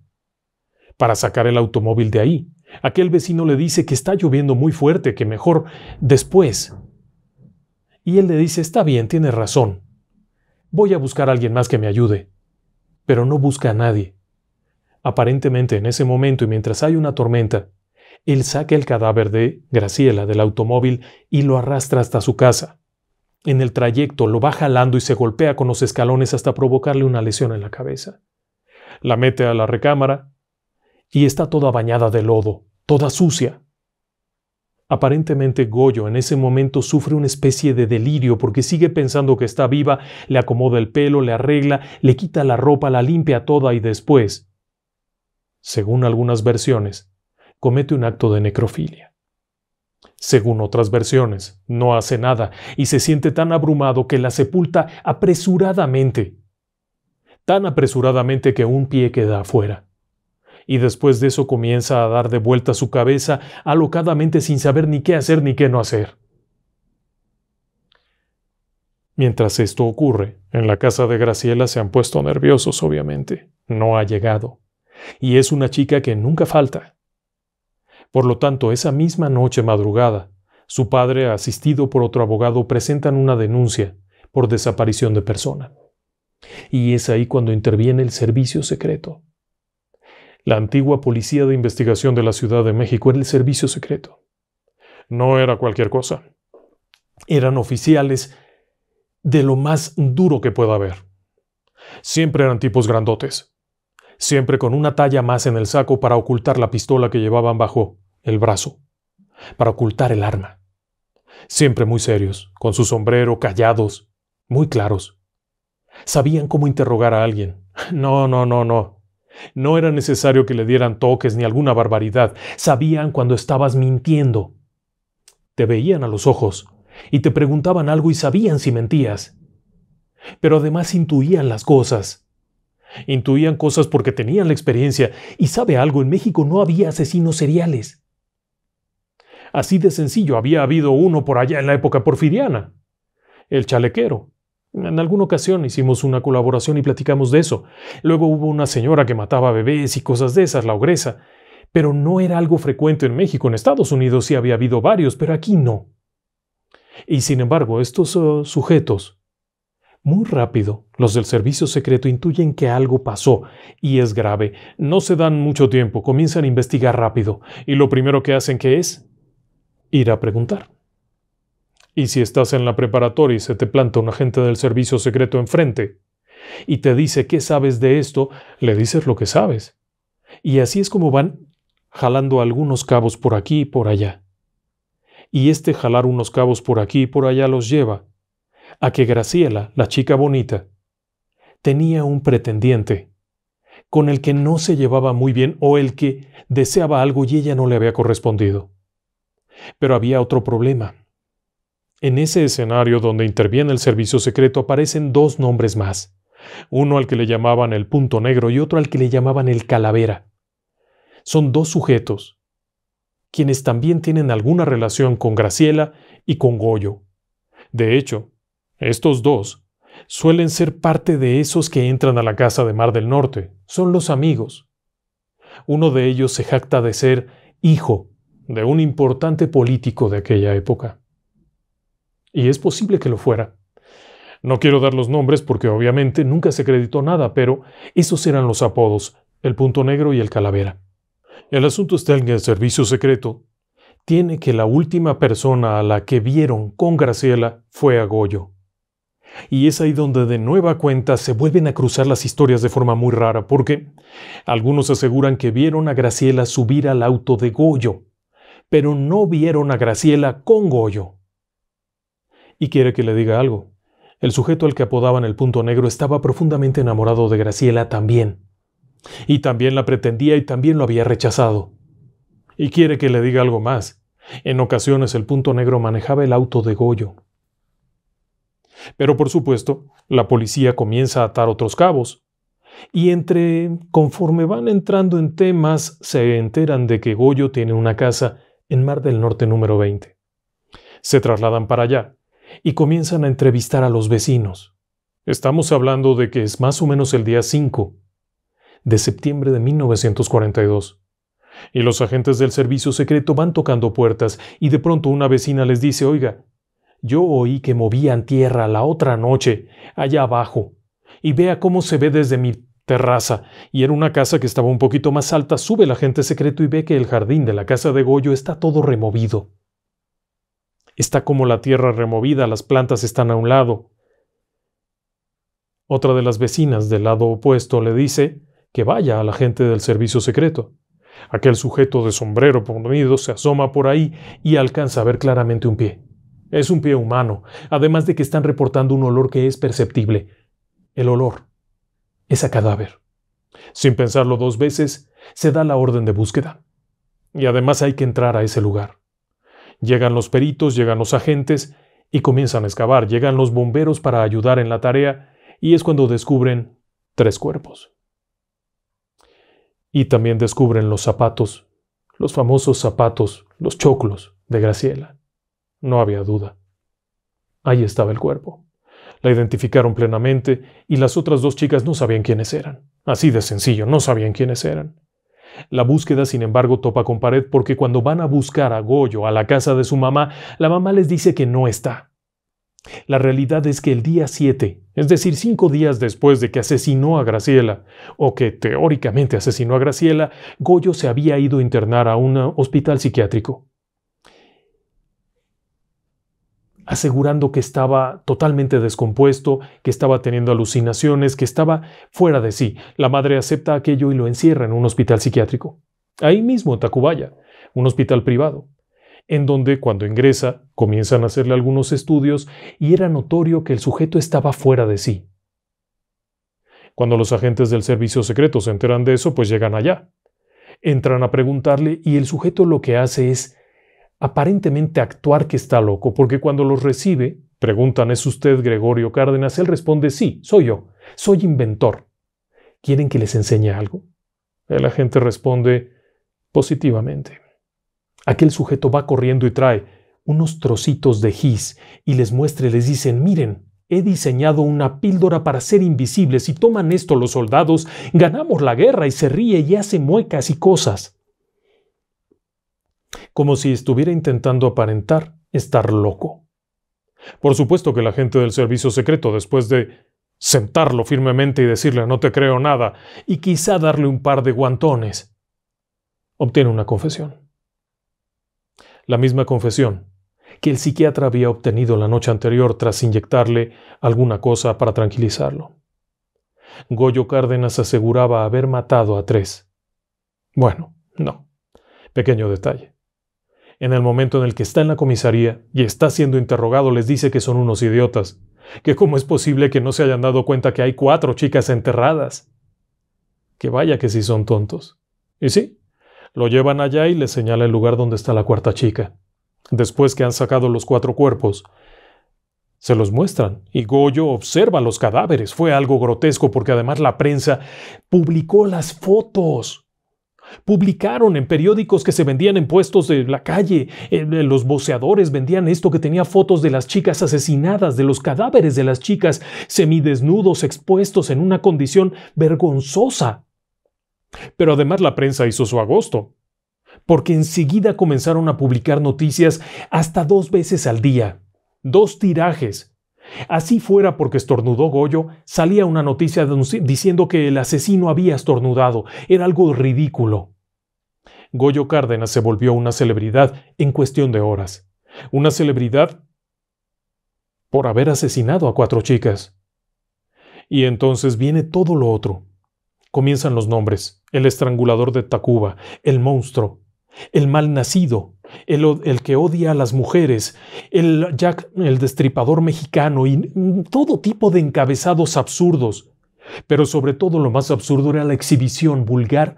Para sacar el automóvil de ahí, aquel vecino le dice que está lloviendo muy fuerte, que mejor después. Y él le dice, está bien, tiene razón. Voy a buscar a alguien más que me ayude. Pero no busca a nadie. Aparentemente en ese momento y mientras hay una tormenta, él saca el cadáver de Graciela del automóvil y lo arrastra hasta su casa. En el trayecto lo va jalando y se golpea con los escalones hasta provocarle una lesión en la cabeza. La mete a la recámara y está toda bañada de lodo, toda sucia. Aparentemente Goyo en ese momento sufre una especie de delirio porque sigue pensando que está viva, le acomoda el pelo, le arregla, le quita la ropa, la limpia toda y después, según algunas versiones, comete un acto de necrofilia. Según otras versiones, no hace nada y se siente tan abrumado que la sepulta apresuradamente. Tan apresuradamente que un pie queda afuera. Y después de eso comienza a dar de vuelta su cabeza alocadamente sin saber ni qué hacer ni qué no hacer. Mientras esto ocurre, en la casa de Graciela se han puesto nerviosos, obviamente. No ha llegado. Y es una chica que nunca falta. Por lo tanto, esa misma noche madrugada, su padre, asistido por otro abogado, presentan una denuncia por desaparición de persona. Y es ahí cuando interviene el servicio secreto. La antigua Policía de Investigación de la Ciudad de México era el servicio secreto. No era cualquier cosa. Eran oficiales de lo más duro que pueda haber. Siempre eran tipos grandotes, siempre con una talla más en el saco para ocultar la pistola que llevaban bajo el brazo, para ocultar el arma. Siempre muy serios, con su sombrero, callados, muy claros. Sabían cómo interrogar a alguien. <laughs> No, no, no, no. No era necesario que le dieran toques ni alguna barbaridad. Sabían cuando estabas mintiendo. Te veían a los ojos y te preguntaban algo y sabían si mentías. Pero además intuían las cosas. Intuían cosas porque tenían la experiencia. Y sabe algo, en México no había asesinos seriales. Así de sencillo había habido uno por allá en la época porfiriana. El chalequero. En alguna ocasión hicimos una colaboración y platicamos de eso. Luego hubo una señora que mataba bebés y cosas de esas, la ogresa. Pero no era algo frecuente en México. En Estados Unidos sí había habido varios, pero aquí no. Y sin embargo, estos oh, sujetos, muy rápido, los del servicio secreto intuyen que algo pasó y es grave. No se dan mucho tiempo, comienzan a investigar rápido. Y lo primero que hacen que es ir a preguntar. Y si estás en la preparatoria y se te planta un agente del servicio secreto enfrente y te dice qué sabes de esto, le dices lo que sabes. Y así es como van jalando algunos cabos por aquí y por allá. Y este jalar unos cabos por aquí y por allá los lleva a que Graciela, la chica bonita, tenía un pretendiente con el que no se llevaba muy bien o el que deseaba algo y ella no le había correspondido. Pero había otro problema. En ese escenario donde interviene el servicio secreto aparecen dos nombres más, uno al que le llamaban el punto negro y otro al que le llamaban el calavera. Son dos sujetos, quienes también tienen alguna relación con Graciela y con Goyo. De hecho, estos dos suelen ser parte de esos que entran a la casa de Mar del Norte, son los amigos. Uno de ellos se jacta de ser hijo de un importante político de aquella época. Y es posible que lo fuera. No quiero dar los nombres porque obviamente nunca se acreditó nada, pero esos eran los apodos, el punto negro y el calavera. El asunto está en el servicio secreto. Tiene que la última persona a la que vieron con Graciela fue a Goyo. Y es ahí donde de nueva cuenta se vuelven a cruzar las historias de forma muy rara, porque algunos aseguran que vieron a Graciela subir al auto de Goyo, pero no vieron a Graciela con Goyo. Y quiere que le diga algo. El sujeto al que apodaban el punto negro estaba profundamente enamorado de Graciela también. Y también la pretendía y también lo había rechazado. Y quiere que le diga algo más. En ocasiones el punto negro manejaba el auto de Goyo. Pero por supuesto, la policía comienza a atar otros cabos. Y entre conforme van entrando en temas, se enteran de que Goyo tiene una casa en Mar del Norte número 20. Se trasladan para allá y comienzan a entrevistar a los vecinos. Estamos hablando de que es más o menos el día 5 de septiembre de 1942. Y los agentes del servicio secreto van tocando puertas y de pronto una vecina les dice, oiga, yo oí que movían tierra la otra noche, allá abajo, y vea cómo se ve desde mi terraza, y en una casa que estaba un poquito más alta, sube el agente secreto y ve que el jardín de la casa de Goyo está todo removido. Está como la tierra removida, las plantas están a un lado. Otra de las vecinas del lado opuesto le dice que vaya a la gente del servicio secreto. Aquel sujeto de sombrero ponido se asoma por ahí y alcanza a ver claramente un pie. Es un pie humano, además de que están reportando un olor que es perceptible. El olor a cadáver. Sin pensarlo dos veces, se da la orden de búsqueda. Y además hay que entrar a ese lugar. Llegan los peritos, llegan los agentes y comienzan a excavar. Llegan los bomberos para ayudar en la tarea y es cuando descubren tres cuerpos. Y también descubren los zapatos, los famosos zapatos, los choclos de Graciela. No había duda. Ahí estaba el cuerpo. La identificaron plenamente y las otras dos chicas no sabían quiénes eran. Así de sencillo, no sabían quiénes eran. La búsqueda, sin embargo, topa con pared porque cuando van a buscar a Goyo a la casa de su mamá, la mamá les dice que no está. La realidad es que el día 7, es decir, cinco días después de que asesinó a Graciela, o que teóricamente asesinó a Graciela, Goyo se había ido a internar a un hospital psiquiátrico. asegurando que estaba totalmente descompuesto, que estaba teniendo alucinaciones, que estaba fuera de sí. La madre acepta aquello y lo encierra en un hospital psiquiátrico. Ahí mismo, en Tacubaya, un hospital privado, en donde cuando ingresa comienzan a hacerle algunos estudios y era notorio que el sujeto estaba fuera de sí. Cuando los agentes del servicio secreto se enteran de eso, pues llegan allá. Entran a preguntarle y el sujeto lo que hace es aparentemente actuar que está loco, porque cuando los recibe, preguntan, ¿es usted Gregorio Cárdenas? Él responde, sí, soy yo, soy inventor. ¿Quieren que les enseñe algo? El eh, agente responde positivamente. Aquel sujeto va corriendo y trae unos trocitos de gis y les muestra y les dicen, miren, he diseñado una píldora para ser invisibles. Si toman esto los soldados, ganamos la guerra y se ríe y hace muecas y cosas como si estuviera intentando aparentar estar loco. Por supuesto que la gente del servicio secreto, después de sentarlo firmemente y decirle no te creo nada, y quizá darle un par de guantones, obtiene una confesión. La misma confesión que el psiquiatra había obtenido la noche anterior tras inyectarle alguna cosa para tranquilizarlo. Goyo Cárdenas aseguraba haber matado a tres. Bueno, no. Pequeño detalle. En el momento en el que está en la comisaría y está siendo interrogado, les dice que son unos idiotas, que cómo es posible que no se hayan dado cuenta que hay cuatro chicas enterradas. Que vaya que si son tontos. Y sí, lo llevan allá y le señala el lugar donde está la cuarta chica. Después que han sacado los cuatro cuerpos, se los muestran y Goyo observa los cadáveres. Fue algo grotesco porque además la prensa publicó las fotos. Publicaron en periódicos que se vendían en puestos de la calle. Eh, los boceadores vendían esto que tenía fotos de las chicas asesinadas, de los cadáveres de las chicas semidesnudos expuestos en una condición vergonzosa. Pero además la prensa hizo su agosto, porque enseguida comenzaron a publicar noticias hasta dos veces al día, dos tirajes Así fuera porque estornudó Goyo, salía una noticia diciendo que el asesino había estornudado. Era algo ridículo. Goyo Cárdenas se volvió una celebridad en cuestión de horas. Una celebridad por haber asesinado a cuatro chicas. Y entonces viene todo lo otro. Comienzan los nombres, el estrangulador de Tacuba, el monstruo, el mal nacido, el, que odia a las mujeres, el Jack, el destripador mexicano y todo tipo de encabezados absurdos. Pero sobre todo lo más absurdo era la exhibición vulgar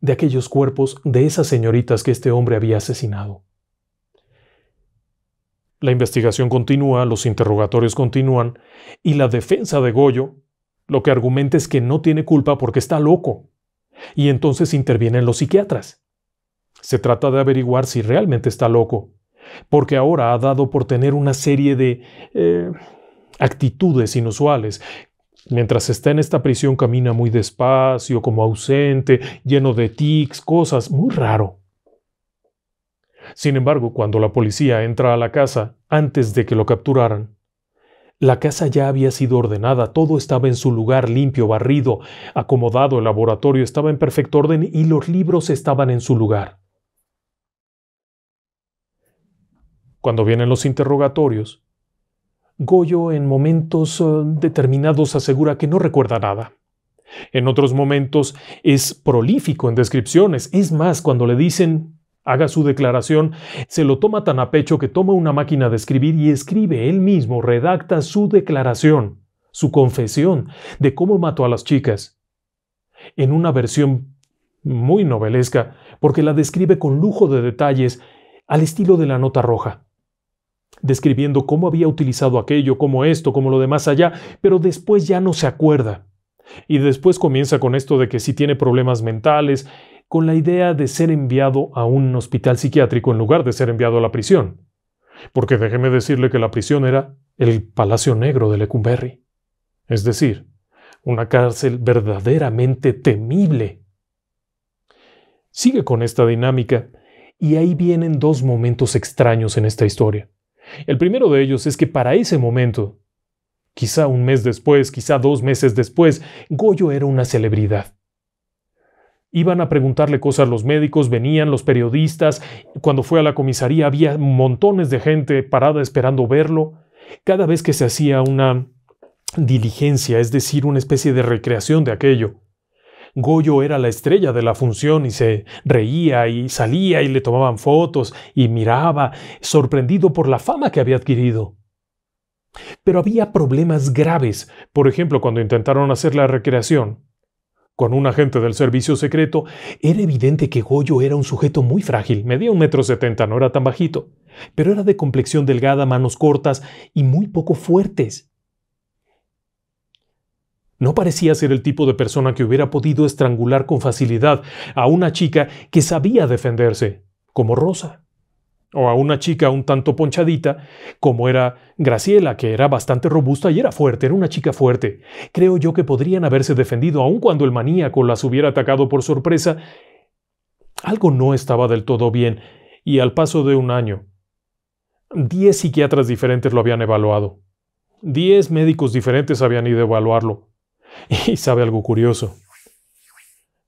de aquellos cuerpos de esas señoritas que este hombre había asesinado. La investigación continúa, los interrogatorios continúan y la defensa de Goyo lo que argumenta es que no tiene culpa porque está loco. Y entonces intervienen los psiquiatras. Se trata de averiguar si realmente está loco, porque ahora ha dado por tener una serie de eh, actitudes inusuales. Mientras está en esta prisión camina muy despacio, como ausente, lleno de tics, cosas, muy raro. Sin embargo, cuando la policía entra a la casa, antes de que lo capturaran, la casa ya había sido ordenada, todo estaba en su lugar limpio, barrido, acomodado, el laboratorio estaba en perfecto orden y los libros estaban en su lugar. Cuando vienen los interrogatorios, Goyo en momentos eh, determinados asegura que no recuerda nada. En otros momentos es prolífico en descripciones. Es más, cuando le dicen haga su declaración, se lo toma tan a pecho que toma una máquina de escribir y escribe él mismo, redacta su declaración, su confesión de cómo mató a las chicas, en una versión muy novelesca, porque la describe con lujo de detalles al estilo de la nota roja describiendo cómo había utilizado aquello, cómo esto, cómo lo demás allá, pero después ya no se acuerda. Y después comienza con esto de que si tiene problemas mentales, con la idea de ser enviado a un hospital psiquiátrico en lugar de ser enviado a la prisión. Porque déjeme decirle que la prisión era el Palacio Negro de Lecumberry. Es decir, una cárcel verdaderamente temible. Sigue con esta dinámica y ahí vienen dos momentos extraños en esta historia. El primero de ellos es que para ese momento, quizá un mes después, quizá dos meses después, Goyo era una celebridad. Iban a preguntarle cosas los médicos, venían los periodistas, cuando fue a la comisaría había montones de gente parada esperando verlo. Cada vez que se hacía una diligencia, es decir, una especie de recreación de aquello, Goyo era la estrella de la función y se reía y salía y le tomaban fotos y miraba, sorprendido por la fama que había adquirido. Pero había problemas graves, por ejemplo, cuando intentaron hacer la recreación. Con un agente del servicio secreto, era evidente que Goyo era un sujeto muy frágil, medía un metro setenta, no era tan bajito, pero era de complexión delgada, manos cortas y muy poco fuertes. No parecía ser el tipo de persona que hubiera podido estrangular con facilidad a una chica que sabía defenderse, como Rosa, o a una chica un tanto ponchadita, como era Graciela, que era bastante robusta y era fuerte, era una chica fuerte. Creo yo que podrían haberse defendido aun cuando el maníaco las hubiera atacado por sorpresa. Algo no estaba del todo bien, y al paso de un año, diez psiquiatras diferentes lo habían evaluado. Diez médicos diferentes habían ido a evaluarlo. <laughs> Y sabe algo curioso.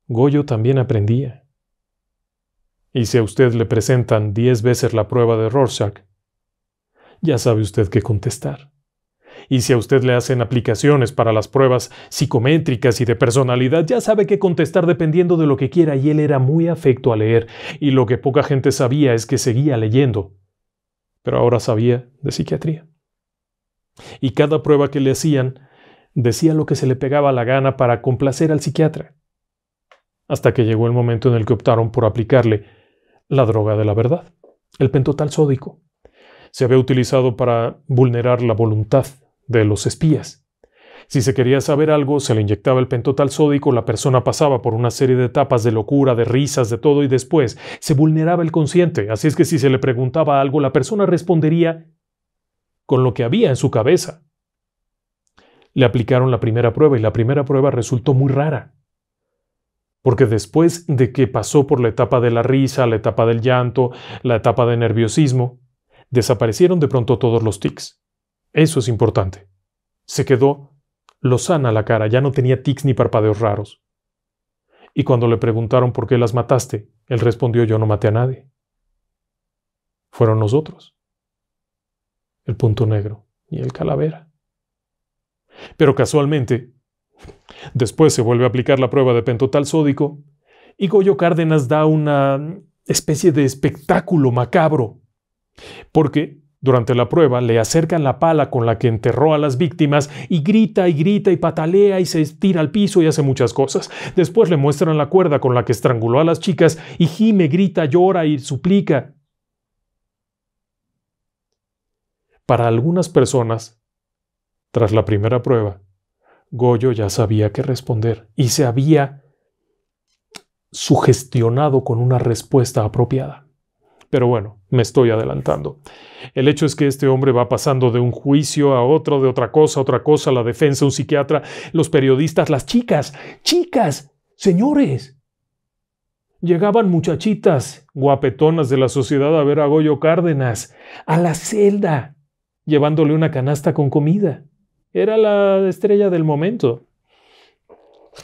Goyo también aprendía. Y si a usted le presentan diez veces la prueba de Rorschach, ya sabe usted qué contestar. Y si a usted le hacen aplicaciones para las pruebas psicométricas y de personalidad, ya sabe qué contestar dependiendo de lo que quiera y él era muy afecto a leer, y lo que poca gente sabía es que seguía leyendo, pero ahora sabía de psiquiatría. Y cada prueba que le hacían decía lo que se le pegaba la gana para complacer al psiquiatra. Hasta que llegó el momento en el que optaron por aplicarle la droga de la verdad, el pentotal sódico. Se había utilizado para vulnerar la voluntad de los espías. Si se quería saber algo, se le inyectaba el pentotal sódico, la persona pasaba por una serie de etapas de locura, de risas, de todo y después se vulneraba el consciente, así es que si se le preguntaba algo, la persona respondería con lo que había en su cabeza le aplicaron la primera prueba y la primera prueba resultó muy rara. Porque después de que pasó por la etapa de la risa, la etapa del llanto, la etapa de nerviosismo, desaparecieron de pronto todos los tics. Eso es importante. Se quedó lozana la cara, ya no tenía tics ni parpadeos raros. Y cuando le preguntaron por qué las mataste, él respondió yo no maté a nadie. Fueron nosotros. El punto negro y el calavera. Pero casualmente, después se vuelve a aplicar la prueba de pentotal sódico y Goyo Cárdenas da una especie de espectáculo macabro, porque durante la prueba le acercan la pala con la que enterró a las víctimas y grita y grita y patalea y se estira al piso y hace muchas cosas. Después le muestran la cuerda con la que estranguló a las chicas y gime, grita, llora y suplica. Para algunas personas, tras la primera prueba, Goyo ya sabía qué responder y se había sugestionado con una respuesta apropiada. Pero bueno, me estoy adelantando. El hecho es que este hombre va pasando de un juicio a otro, de otra cosa, a otra cosa, la defensa, un psiquiatra, los periodistas, las chicas, chicas, señores. Llegaban muchachitas guapetonas de la sociedad a ver a Goyo Cárdenas, a la celda, llevándole una canasta con comida era la estrella del momento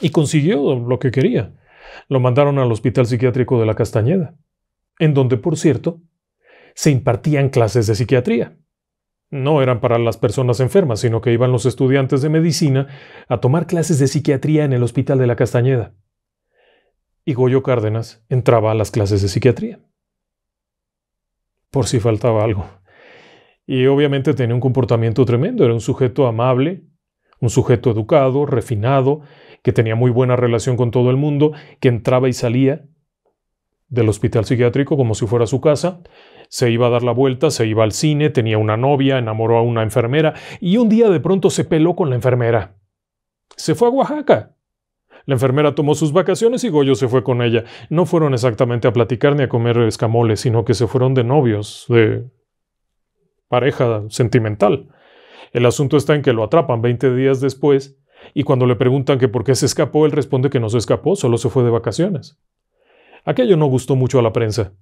y consiguió lo que quería. Lo mandaron al Hospital Psiquiátrico de la Castañeda, en donde, por cierto, se impartían clases de psiquiatría. No eran para las personas enfermas, sino que iban los estudiantes de medicina a tomar clases de psiquiatría en el Hospital de la Castañeda. Y Goyo Cárdenas entraba a las clases de psiquiatría. Por si faltaba algo y obviamente tenía un comportamiento tremendo. Era un sujeto amable, un sujeto educado, refinado, que tenía muy buena relación con todo el mundo, que entraba y salía del hospital psiquiátrico como si fuera su casa, se iba a dar la vuelta, se iba al cine, tenía una novia, enamoró a una enfermera y un día de pronto se peló con la enfermera. Se fue a Oaxaca. La enfermera tomó sus vacaciones y Goyo se fue con ella. No fueron exactamente a platicar ni a comer escamoles, sino que se fueron de novios, de pareja sentimental. El asunto está en que lo atrapan 20 días después y cuando le preguntan que por qué se escapó, él responde que no se escapó, solo se fue de vacaciones. Aquello no gustó mucho a la prensa.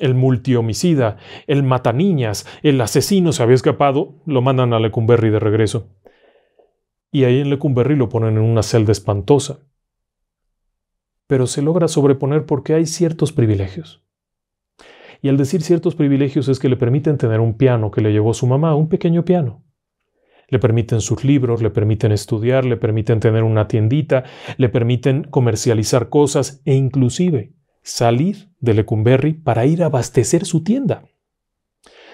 El multihomicida, el mataniñas, el asesino se había escapado, lo mandan a Lecumberri de regreso. Y ahí en Lecumberri lo ponen en una celda espantosa. Pero se logra sobreponer porque hay ciertos privilegios. Y al decir ciertos privilegios es que le permiten tener un piano que le llevó su mamá, un pequeño piano. Le permiten sus libros, le permiten estudiar, le permiten tener una tiendita, le permiten comercializar cosas e inclusive salir de Lecumberri para ir a abastecer su tienda.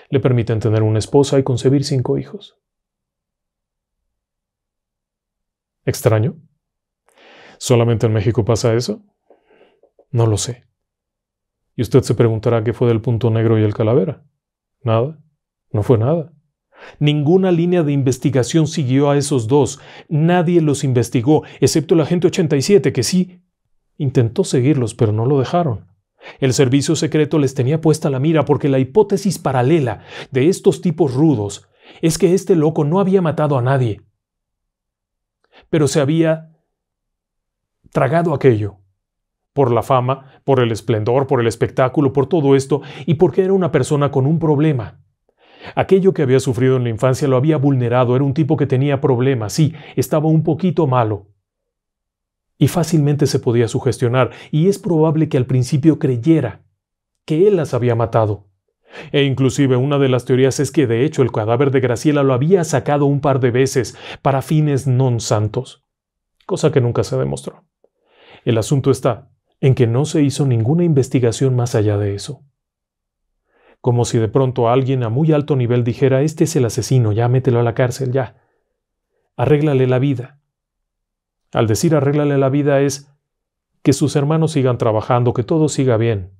Le permiten tener una esposa y concebir cinco hijos. ¿Extraño? ¿Solamente en México pasa eso? No lo sé. Y usted se preguntará qué fue del punto negro y el calavera. Nada, no fue nada. Ninguna línea de investigación siguió a esos dos. Nadie los investigó, excepto la gente 87, que sí intentó seguirlos, pero no lo dejaron. El servicio secreto les tenía puesta la mira porque la hipótesis paralela de estos tipos rudos es que este loco no había matado a nadie, pero se había tragado aquello por la fama, por el esplendor, por el espectáculo, por todo esto, y porque era una persona con un problema. Aquello que había sufrido en la infancia lo había vulnerado, era un tipo que tenía problemas, sí, estaba un poquito malo. Y fácilmente se podía sugestionar, y es probable que al principio creyera que él las había matado. E inclusive una de las teorías es que de hecho el cadáver de Graciela lo había sacado un par de veces para fines non santos, cosa que nunca se demostró. El asunto está en que no se hizo ninguna investigación más allá de eso. Como si de pronto alguien a muy alto nivel dijera, este es el asesino, ya mételo a la cárcel, ya. Arréglale la vida. Al decir arréglale la vida es que sus hermanos sigan trabajando, que todo siga bien.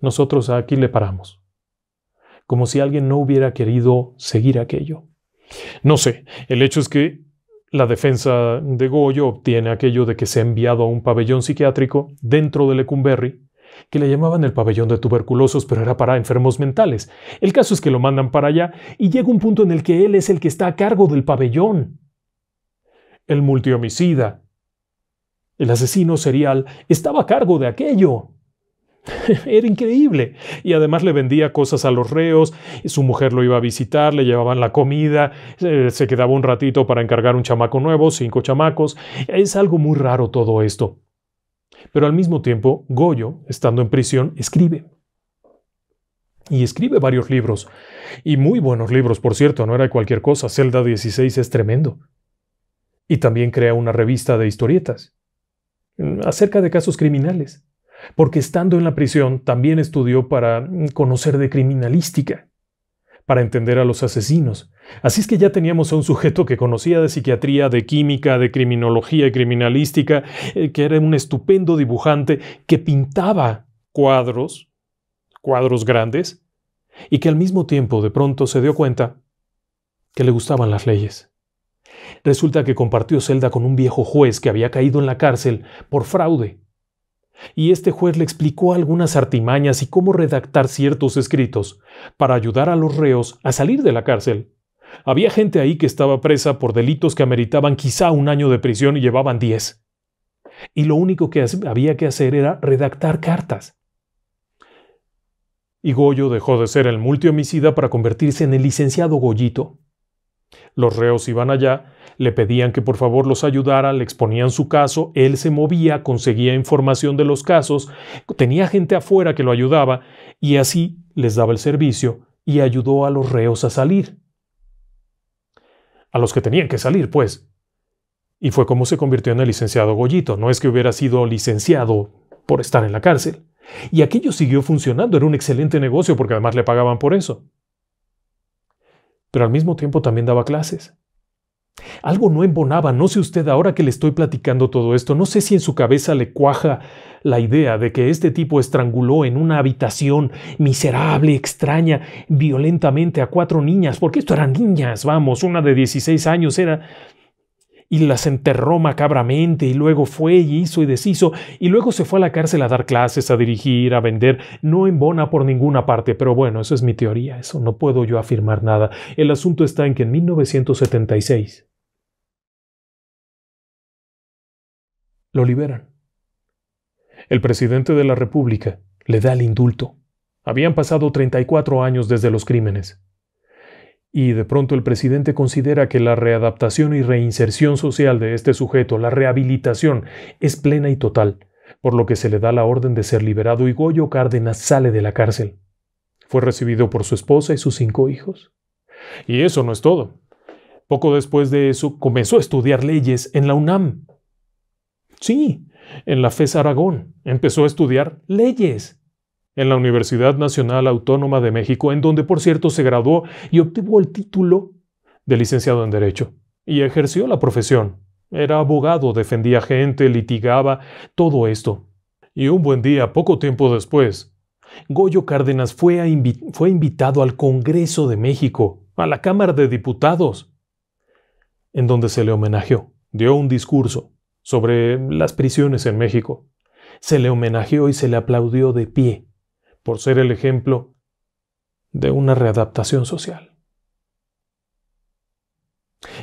Nosotros aquí le paramos. Como si alguien no hubiera querido seguir aquello. No sé, el hecho es que la defensa de Goyo obtiene aquello de que se ha enviado a un pabellón psiquiátrico dentro de Lecumberri, que le llamaban el pabellón de tuberculosos, pero era para enfermos mentales. El caso es que lo mandan para allá y llega un punto en el que él es el que está a cargo del pabellón. El multihomicida, el asesino serial, estaba a cargo de aquello. <laughs> Era increíble. Y además le vendía cosas a los reos, su mujer lo iba a visitar, le llevaban la comida, se quedaba un ratito para encargar un chamaco nuevo, cinco chamacos. Es algo muy raro todo esto. Pero al mismo tiempo, Goyo, estando en prisión, escribe. Y escribe varios libros. Y muy buenos libros, por cierto, no era cualquier cosa. Celda 16 es tremendo. Y también crea una revista de historietas mm, acerca de casos criminales porque estando en la prisión también estudió para mm, conocer de criminalística, para entender a los asesinos. Así es que ya teníamos a un sujeto que conocía de psiquiatría, de química, de criminología y criminalística, eh, que era un estupendo dibujante que pintaba cuadros, cuadros grandes, y que al mismo tiempo de pronto se dio cuenta que le gustaban las leyes. Resulta que compartió celda con un viejo juez que había caído en la cárcel por fraude y este juez le explicó algunas artimañas y cómo redactar ciertos escritos para ayudar a los reos a salir de la cárcel. Había gente ahí que estaba presa por delitos que ameritaban quizá un año de prisión y llevaban diez. Y lo único que había que hacer era redactar cartas. Y Goyo dejó de ser el multihomicida para convertirse en el licenciado Goyito. Los reos iban allá le pedían que por favor los ayudara, le exponían su caso, él se movía, conseguía información de los casos, tenía gente afuera que lo ayudaba y así les daba el servicio y ayudó a los reos a salir. A los que tenían que salir, pues. Y fue como se convirtió en el licenciado Gollito. No es que hubiera sido licenciado por estar en la cárcel. Y aquello siguió funcionando, era un excelente negocio porque además le pagaban por eso. Pero al mismo tiempo también daba clases. Algo no embonaba, no sé usted ahora que le estoy platicando todo esto, no sé si en su cabeza le cuaja la idea de que este tipo estranguló en una habitación miserable, extraña, violentamente a cuatro niñas, porque esto eran niñas, vamos, una de 16 años era y las enterró macabramente y luego fue y hizo y deshizo y luego se fue a la cárcel a dar clases, a dirigir, a vender, no en bona por ninguna parte, pero bueno, eso es mi teoría, eso no puedo yo afirmar nada. El asunto está en que en 1976 lo liberan. El presidente de la República le da el indulto. Habían pasado 34 años desde los crímenes y de pronto el presidente considera que la readaptación y reinserción social de este sujeto, la rehabilitación, es plena y total, por lo que se le da la orden de ser liberado y Goyo Cárdenas sale de la cárcel. Fue recibido por su esposa y sus cinco hijos. Y eso no es todo. Poco después de eso comenzó a estudiar leyes en la UNAM. Sí, en la FES Aragón empezó a estudiar leyes en la Universidad Nacional Autónoma de México, en donde por cierto se graduó y obtuvo el título de licenciado en Derecho, y ejerció la profesión. Era abogado, defendía gente, litigaba, todo esto. Y un buen día, poco tiempo después, Goyo Cárdenas fue, fue invitado al Congreso de México, a la Cámara de Diputados, en donde se le homenajeó. Dio un discurso sobre las prisiones en México. Se le homenajeó y se le aplaudió de pie por ser el ejemplo de una readaptación social.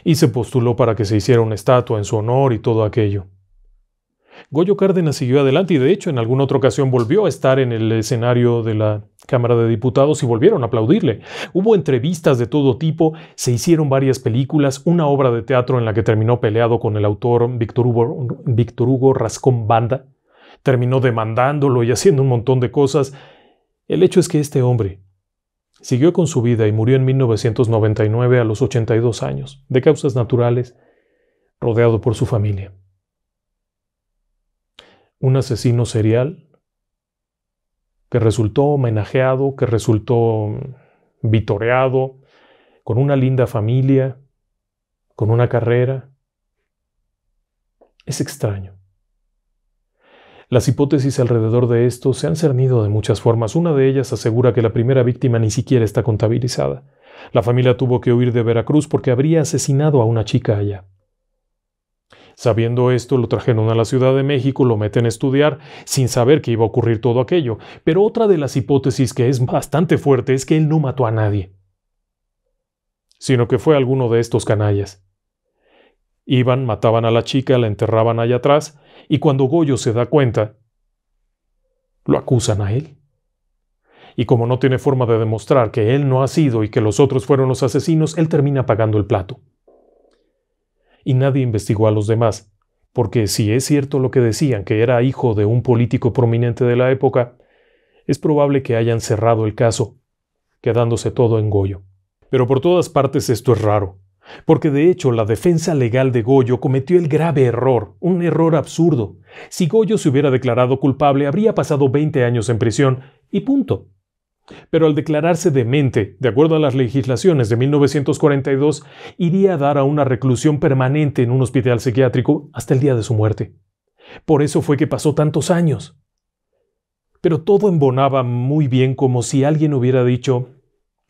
Y se postuló para que se hiciera una estatua en su honor y todo aquello. Goyo Cárdenas siguió adelante y de hecho en alguna otra ocasión volvió a estar en el escenario de la Cámara de Diputados y volvieron a aplaudirle. Hubo entrevistas de todo tipo, se hicieron varias películas, una obra de teatro en la que terminó peleado con el autor Víctor Hugo, Víctor Hugo Rascón Banda, terminó demandándolo y haciendo un montón de cosas, el hecho es que este hombre siguió con su vida y murió en 1999 a los 82 años, de causas naturales, rodeado por su familia. Un asesino serial que resultó homenajeado, que resultó mm, vitoreado, con una linda familia, con una carrera. Es extraño. Las hipótesis alrededor de esto se han cernido de muchas formas. Una de ellas asegura que la primera víctima ni siquiera está contabilizada. La familia tuvo que huir de Veracruz porque habría asesinado a una chica allá. Sabiendo esto, lo trajeron a la Ciudad de México, lo meten a estudiar, sin saber que iba a ocurrir todo aquello. Pero otra de las hipótesis que es bastante fuerte es que él no mató a nadie, sino que fue alguno de estos canallas. Iban, mataban a la chica, la enterraban allá atrás, y cuando Goyo se da cuenta, lo acusan a él. Y como no tiene forma de demostrar que él no ha sido y que los otros fueron los asesinos, él termina pagando el plato. Y nadie investigó a los demás, porque si es cierto lo que decían que era hijo de un político prominente de la época, es probable que hayan cerrado el caso, quedándose todo en Goyo. Pero por todas partes esto es raro. Porque de hecho la defensa legal de Goyo cometió el grave error, un error absurdo. Si Goyo se hubiera declarado culpable, habría pasado 20 años en prisión y punto. Pero al declararse demente, de acuerdo a las legislaciones de 1942, iría a dar a una reclusión permanente en un hospital psiquiátrico hasta el día de su muerte. Por eso fue que pasó tantos años. Pero todo embonaba muy bien como si alguien hubiera dicho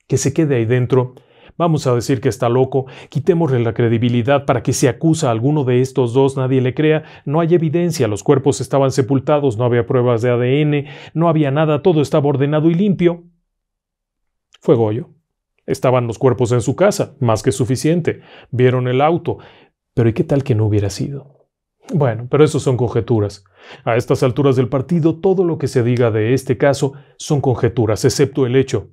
que se quede ahí dentro Vamos a decir que está loco, quitémosle la credibilidad para que si acusa a alguno de estos dos nadie le crea, no hay evidencia, los cuerpos estaban sepultados, no había pruebas de ADN, no había nada, todo estaba ordenado y limpio. Fue Goyo. Estaban los cuerpos en su casa, más que suficiente. Vieron el auto. Pero ¿y qué tal que no hubiera sido? Bueno, pero eso son conjeturas. A estas alturas del partido, todo lo que se diga de este caso son conjeturas, excepto el hecho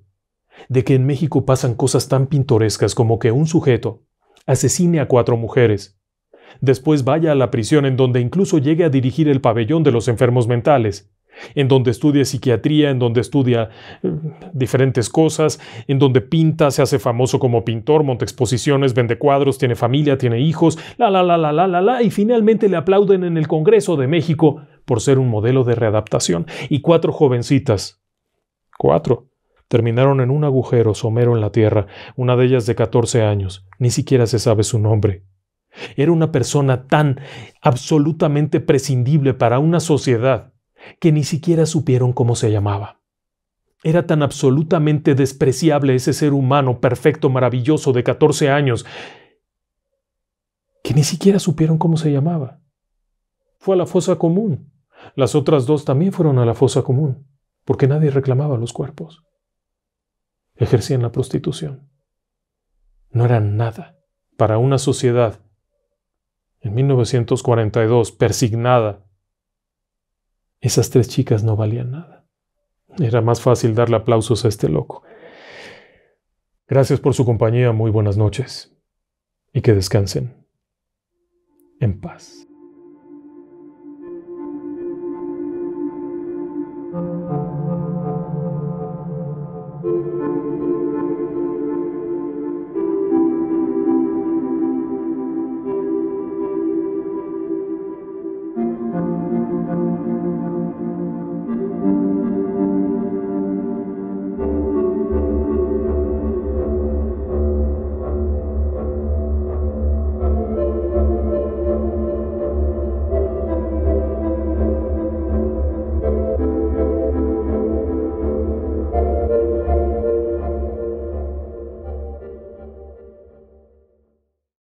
de que en México pasan cosas tan pintorescas como que un sujeto asesine a cuatro mujeres, después vaya a la prisión en donde incluso llegue a dirigir el pabellón de los enfermos mentales, en donde estudia psiquiatría, en donde estudia eh, diferentes cosas, en donde pinta, se hace famoso como pintor, monta exposiciones, vende cuadros, tiene familia, tiene hijos, la la la la la la la, y finalmente le aplauden en el Congreso de México por ser un modelo de readaptación. Y cuatro jovencitas, cuatro, terminaron en un agujero somero en la tierra, una de ellas de 14 años, ni siquiera se sabe su nombre. Era una persona tan absolutamente prescindible para una sociedad que ni siquiera supieron cómo se llamaba. Era tan absolutamente despreciable ese ser humano perfecto, maravilloso, de 14 años, que ni siquiera supieron cómo se llamaba. Fue a la fosa común. Las otras dos también fueron a la fosa común, porque nadie reclamaba los cuerpos ejercían la prostitución. No eran nada para una sociedad en 1942 persignada. Esas tres chicas no valían nada. Era más fácil darle aplausos a este loco. Gracias por su compañía, muy buenas noches y que descansen en paz.